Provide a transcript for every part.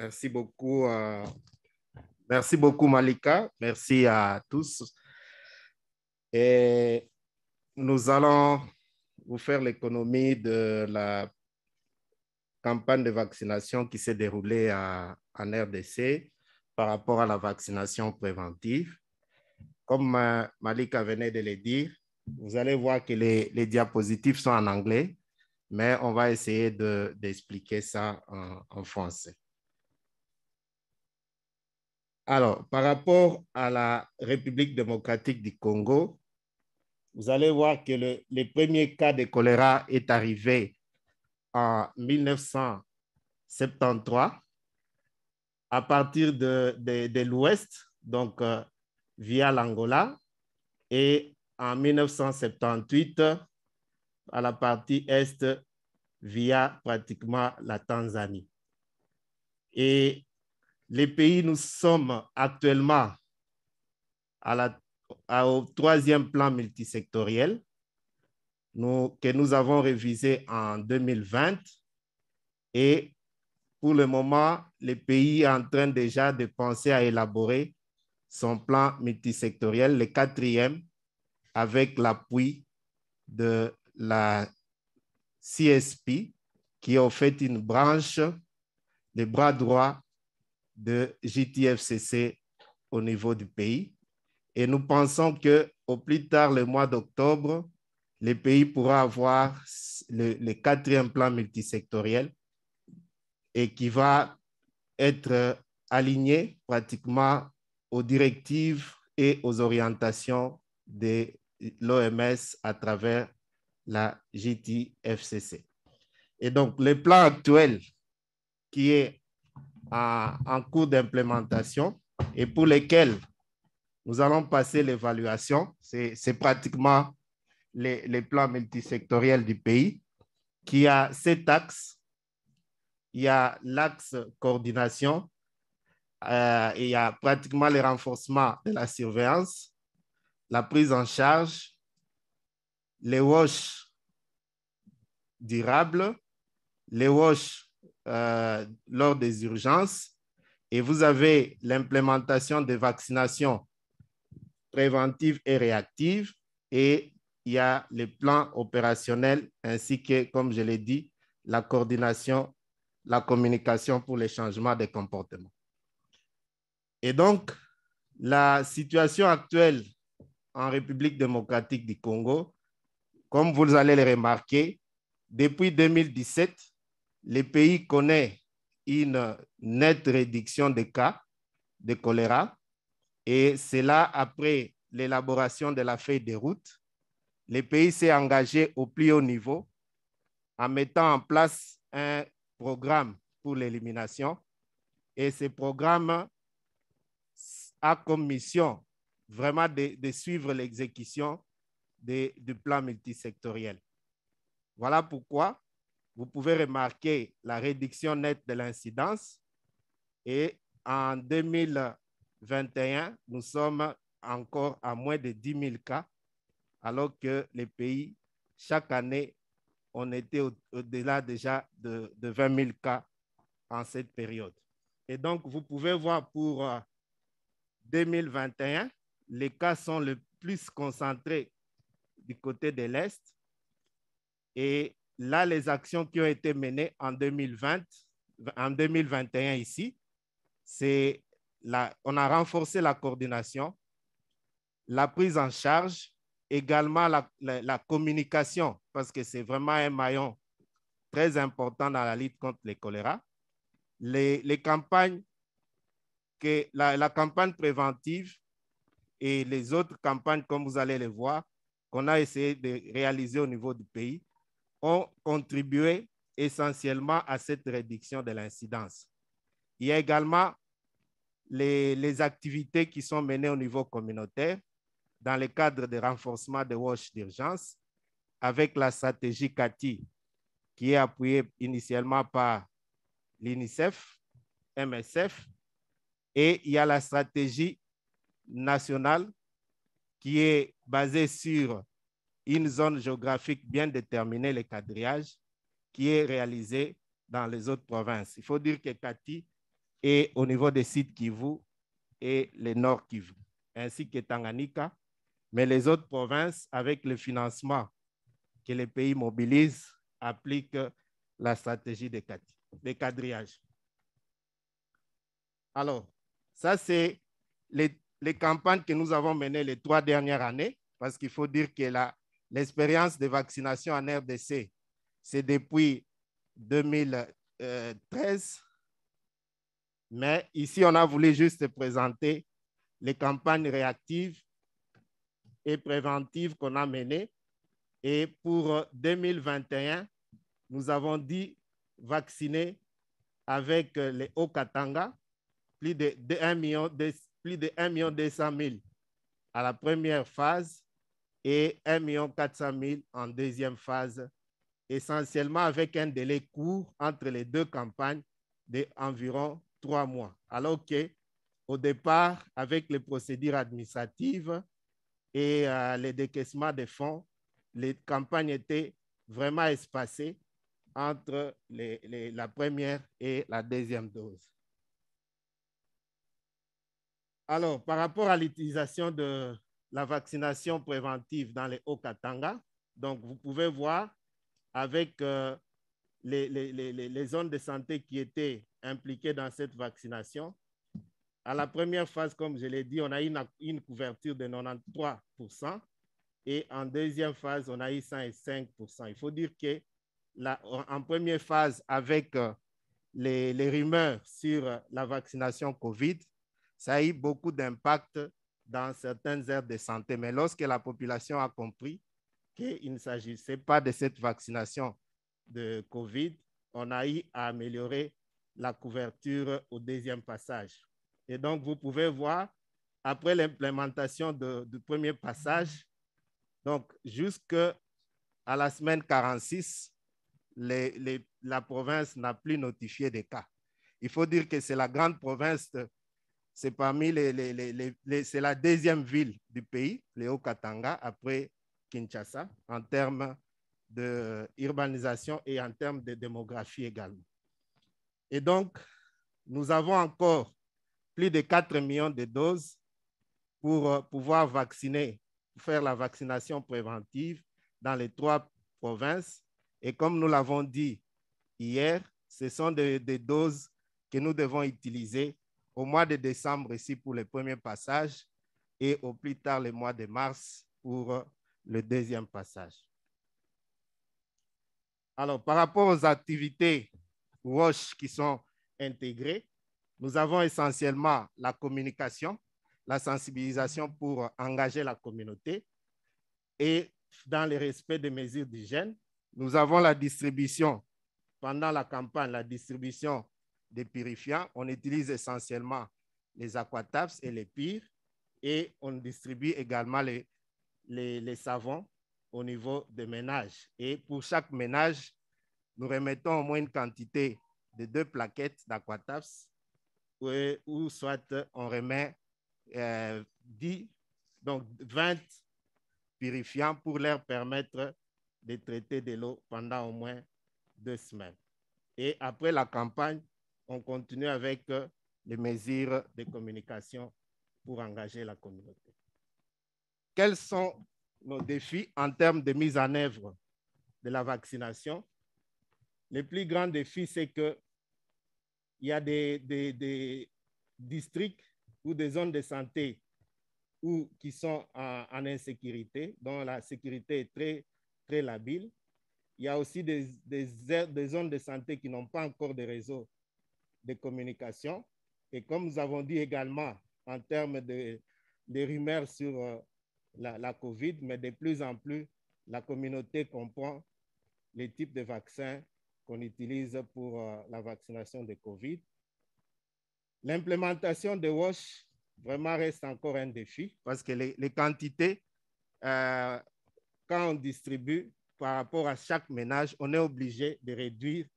Merci beaucoup. Euh, merci beaucoup, Malika. Merci à tous. Et nous allons vous faire l'économie de la campagne de vaccination qui s'est déroulée à, en RDC par rapport à la vaccination préventive. Comme euh, Malika venait de le dire, vous allez voir que les, diapositives sont en anglais, mais on va essayer d'expliquer ça en français. Alors, par rapport à la République démocratique du Congo, vous allez voir que le, premier cas de choléra est arrivé en 1973 à partir de, l'Ouest, donc euh, via l'Angola, et en 1978 à la partie Est via pratiquement la Tanzanie. Et les pays, nous sommes actuellement au troisième plan multisectoriel que nous avons révisé en 2020. Et pour le moment, les pays sont en train déjà de penser à élaborer son plan multisectoriel, le quatrième, avec l'appui de la CSP, qui est en fait une branche, de bras droit de JTFCC au niveau du pays. Et nous pensons que au plus tard le mois d'octobre, le pays pourra avoir le, le, quatrième plan multisectoriel et qui va être aligné pratiquement aux directives et aux orientations de l'OMS à travers la JTFCC. Et donc, le plan actuel qui est en cours d'implémentation et pour lesquels nous allons passer l'évaluation. C'est pratiquement les, plans multisectoriels du pays qui a sept axes. Il y a l'axe coordination, euh, il y a pratiquement le renforcement de la surveillance, la prise en charge, les WASH durables, les WASH euh, lors des urgences et vous avez l'implémentation des vaccinations préventives et réactives et il y a les plans opérationnels ainsi que, comme je l'ai dit, la coordination, la communication pour les changements de comportement. Et donc, la situation actuelle en République démocratique du Congo, comme vous allez le remarquer, depuis 2017, le pays connaît une nette réduction des cas de choléra et c'est là après l'élaboration de la feuille de route. Le pays s'est engagé au plus haut niveau en mettant en place un programme pour l'élimination et ce programme a comme mission vraiment de, de suivre l'exécution du plan multisectoriel. Voilà pourquoi vous pouvez remarquer la réduction nette de l'incidence. Et en 2021, nous sommes encore à moins de 10 000 cas, alors que les pays, chaque année, on était au-delà déjà de, de, 20 000 cas en cette période. Et donc, vous pouvez voir pour 2021, euh, les cas sont le plus concentrés du côté de l'Est et là, les actions qui ont été menées en 2020, en 2021 ici, c'est qu'on on a renforcé la coordination, la prise en charge, également la, communication, parce que c'est vraiment un maillon très important dans la lutte contre le choléra. Les, campagnes, que la campagne préventive et les autres campagnes, comme vous allez les voir, qu'on a essayé de réaliser au niveau du pays, ont contribué essentiellement à cette réduction de l'incidence. Il y a également les, activités qui sont menées au niveau communautaire dans le cadre de renforcement des watch d'urgence avec la stratégie CATI qui est appuyée initialement par l'UNICEF, MSF, et il y a la stratégie nationale qui est basée sur une zone géographique bien déterminée, le quadrillage, qui est réalisé dans les autres provinces. Il faut dire que Kati est au niveau des sites Kivu et le Nord Kivu, ainsi que Tanganyika, mais les autres provinces, avec le financement que les pays mobilisent, appliquent la stratégie de, Kati, le quadrillage. Alors, ça, c'est les, les, campagnes que nous avons menées les trois dernières années, parce qu'il faut dire que la l'expérience de vaccination en RDC, c'est depuis 2013. Mais ici, on a voulu juste présenter les campagnes réactives et préventives qu'on a menées. Et pour 2021, nous avons dit vacciner avec les Hauts katanga plus de, 1 million, 1 million 200 000 à la première phase et 1 400 en deuxième phase, essentiellement avec un délai court entre les deux campagnes d'environ trois mois. Alors que, au départ, avec les procédures administratives et euh, les décaissements des fonds, les campagnes étaient vraiment espacées entre les, la première et la deuxième dose. Alors, par rapport à l'utilisation de la vaccination préventive dans les Hauts-Katanga. Donc, vous pouvez voir avec euh, les, zones de santé qui étaient impliquées dans cette vaccination. À la première phase, comme je l'ai dit, on a eu une couverture de 93 et en deuxième phase, on a eu 105 Il faut dire que en première phase, avec euh, les, rumeurs sur euh, la vaccination COVID, ça a eu beaucoup d'impact dans certaines aires de santé. Mais lorsque la population a compris qu'il ne s'agissait pas de cette vaccination de COVID, on a eu à améliorer la couverture au deuxième passage. Et donc, vous pouvez voir, après l'implémentation du premier passage, donc jusqu'à la semaine 46, les, la province n'a plus notifié des cas. Il faut dire que c'est la grande province de, c'est parmi les, c'est la deuxième ville du pays, le katanga après Kinshasa, en termes d'urbanisation et en termes de démographie également. Et donc, nous avons encore plus de 4 millions de doses pour euh, pouvoir vacciner, faire la vaccination préventive dans les trois provinces. Et comme nous l'avons dit hier, ce sont des, des doses que nous devons utiliser au mois de décembre ici pour le premier passage et au plus tard le mois de mars pour le deuxième passage. Alors, par rapport aux activités wash qui sont intégrées, nous avons essentiellement la communication, la sensibilisation pour engager la communauté et dans le respect des mesures d'hygiène. Nous avons la distribution pendant la campagne, la distribution des purifiants, on utilise essentiellement les aquataps et les pires, et on distribue également les, les, savons au niveau des ménages. Et pour chaque ménage, nous remettons au moins une quantité de deux plaquettes d'aquataps, ou, soit on remet euh, donc 20 purifiants pour leur permettre de traiter de l'eau pendant au moins deux semaines. Et après la campagne, on continue avec euh, les mesures de communication pour engager la communauté. Quels sont nos défis en termes de mise en œuvre de la vaccination? Le plus grand défi, c'est qu'il y a des, districts ou des zones de santé ou qui sont en, insécurité, dont la sécurité est très, très labile. Il y a aussi des, des zones de santé qui n'ont pas encore de réseau communication. Et comme nous avons dit également en termes de, des rumeurs sur euh, la, COVID, mais de plus en plus, la communauté comprend les types de vaccins qu'on utilise pour euh, la vaccination de COVID. L'implémentation de WASH vraiment reste encore un défi parce que les, quantités, euh, quand on distribue par rapport à chaque ménage, on est obligé de réduire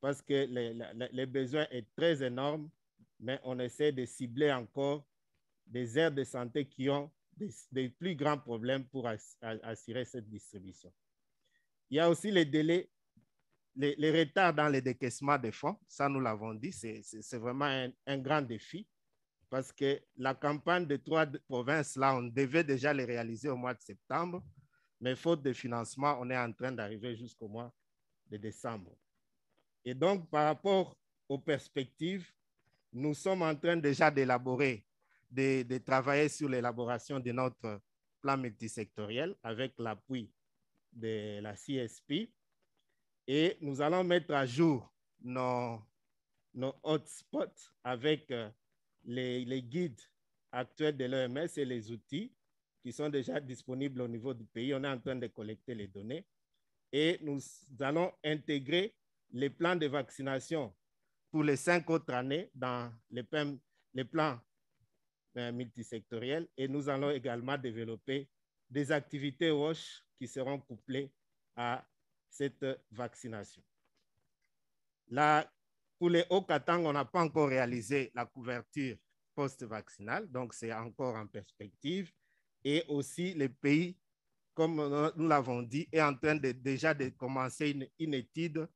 parce que les, les, est besoins est très énorme, mais on essaie de cibler encore des aires de santé qui ont des, plus grands problèmes pour assurer cette distribution. Il y a aussi les délais, les, retards dans les décaissements des fonds. Ça, nous l'avons dit, c'est vraiment un, un, grand défi parce que la campagne de trois provinces, là, on devait déjà les réaliser au mois de septembre, mais faute de financement, on est en train d'arriver jusqu'au mois de décembre. Et donc, par rapport aux perspectives, nous sommes en train déjà d'élaborer, de, travailler sur l'élaboration de notre plan multisectoriel avec l'appui de la CSP. Et nous allons mettre à jour nos, hotspots avec euh, les, les guides actuels de l'OMS et les outils qui sont déjà disponibles au niveau du pays. On est en train de collecter les données et nous allons intégrer les plans de vaccination pour les cinq autres années dans les, les plans euh, multisectoriels et nous allons également développer des activités WASH qui seront couplées à cette vaccination. Là, pour les hauts Katanga, on n'a pas encore réalisé la couverture post-vaccinale, donc c'est encore en perspective. Et aussi, le pays, comme nous l'avons dit, est en train de déjà de commencer une étude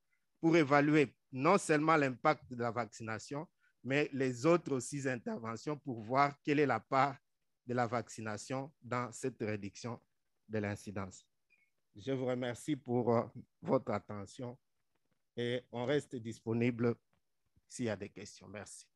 pour évaluer non seulement l'impact de la vaccination, mais les autres six interventions pour voir quelle est la part de la vaccination dans cette réduction de l'incidence. Je vous remercie pour euh, votre attention et on reste disponible s'il y a des questions. Merci.